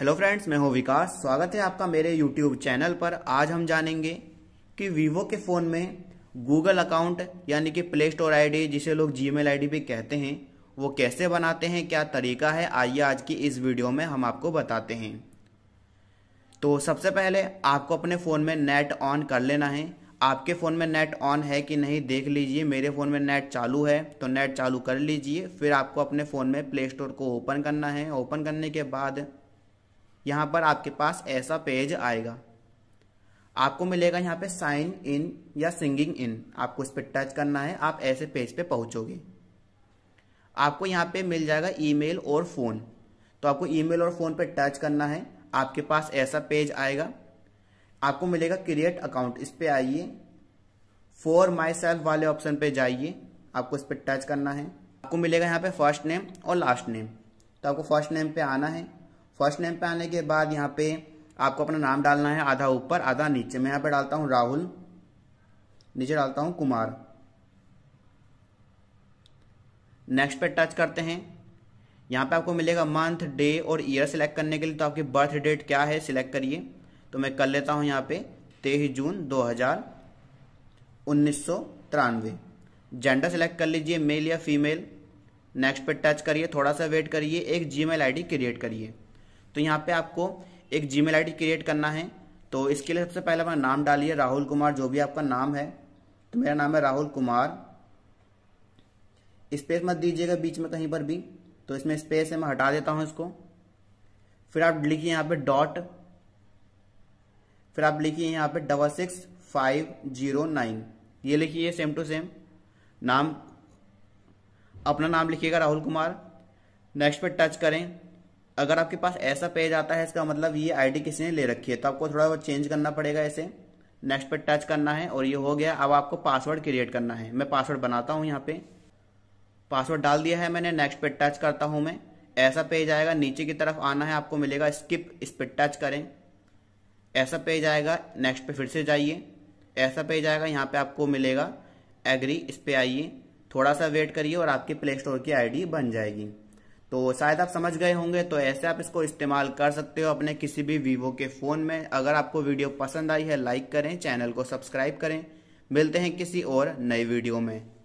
hello friends मैं हूं विकास स्वागत है आपका मेरे यूट्यूब चैनल पर आज हम जानेंगे कि वीवो के फ़ोन में गूगल अकाउंट यानी कि प्ले स्टोर आईडी जिसे लोग जी मेल आई भी कहते हैं वो कैसे बनाते हैं क्या तरीका है आइए आज की इस वीडियो में हम आपको बताते हैं तो सबसे पहले आपको अपने फ़ोन में नेट ऑन कर लेना है आपके फ़ोन में नेट ऑन है कि नहीं देख लीजिए मेरे फ़ोन में नेट चालू है तो नेट चालू कर लीजिए फिर आपको अपने फ़ोन में प्ले स्टोर को ओपन करना है ओपन करने के बाद यहाँ पर आपके पास ऐसा पेज आएगा आपको मिलेगा यहाँ पे साइन इन या सिंगिंग इन आपको इस पर टच करना है आप ऐसे पेज पे पहुँचोगे आपको यहाँ पे मिल जाएगा ईमेल और फ़ोन तो आपको ईमेल और फ़ोन पे टच करना है आपके पास ऐसा पेज आएगा आपको मिलेगा क्रिएट अकाउंट इस पर आइए फॉर माई सेल्फ वाले ऑप्शन पे जाइए आपको इस पर टच करना है आपको मिलेगा यहाँ पे फर्स्ट नेम और लास्ट नेम तो आपको फर्स्ट नेम पे आना है फर्स्ट नेम पे आने के बाद यहाँ पे आपको अपना नाम डालना है आधा ऊपर आधा नीचे मैं यहाँ पे डालता हूँ राहुल नीचे डालता हूँ कुमार नेक्स्ट पे टच करते हैं यहाँ पे आपको मिलेगा मंथ डे और ईयर सिलेक्ट करने के लिए तो आपकी बर्थ डेट क्या है सिलेक्ट करिए तो मैं कर लेता हूँ यहाँ पे तेईस जून दो हज़ार उन्नीस सौ तिरानवे जेंडर सिलेक्ट कर लीजिए मेल या फीमेल नेक्स्ट पे टच करिए थोड़ा सा वेट करिए एक जीमेल आईडी क्रिएट करिए तो यहाँ पे आपको एक जी मेल क्रिएट करना है तो इसके लिए सबसे पहले अपना नाम डालिए राहुल कुमार जो भी आपका नाम है तो मेरा नाम है राहुल कुमार स्पेस मत दीजिएगा बीच में कहीं पर भी तो इसमें स्पेस है मैं हटा देता हूं इसको फिर आप लिखिए यहां पे डॉट फिर आप लिखिए यहां पे double six five zero nine ये लिखिए सेम टू सेम नाम अपना नाम लिखिएगा राहुल कुमार नेक्स्ट पे टच करें अगर आपके पास ऐसा पेज आता है इसका मतलब ये आईडी किसी ने ले रखी है तो आपको थोड़ा बहुत चेंज करना पड़ेगा इसे नेक्स्ट पे टच करना है और ये हो गया अब आपको पासवर्ड क्रिएट करना है मैं पासवर्ड बनाता हूँ यहाँ पे पासवर्ड डाल दिया है मैंने नेक्स्ट पे टच करता हूँ मैं ऐसा पेज आएगा नीचे की तरफ आना है आपको मिलेगा स्किप इस पर टच करें ऐसा पेज आएगा नेक्स्ट पे फिर से जाइए ऐसा पेज आएगा यहाँ पे आपको मिलेगा एग्री इस पर आइए थोड़ा सा वेट करिए और आपकी प्ले स्टोर की आईडी बन जाएगी तो शायद आप समझ गए होंगे तो ऐसे आप इसको इस्तेमाल कर सकते हो अपने किसी भी वीवो के फ़ोन में अगर आपको वीडियो पसंद आई है लाइक करें चैनल को सब्सक्राइब करें मिलते हैं किसी और नई वीडियो में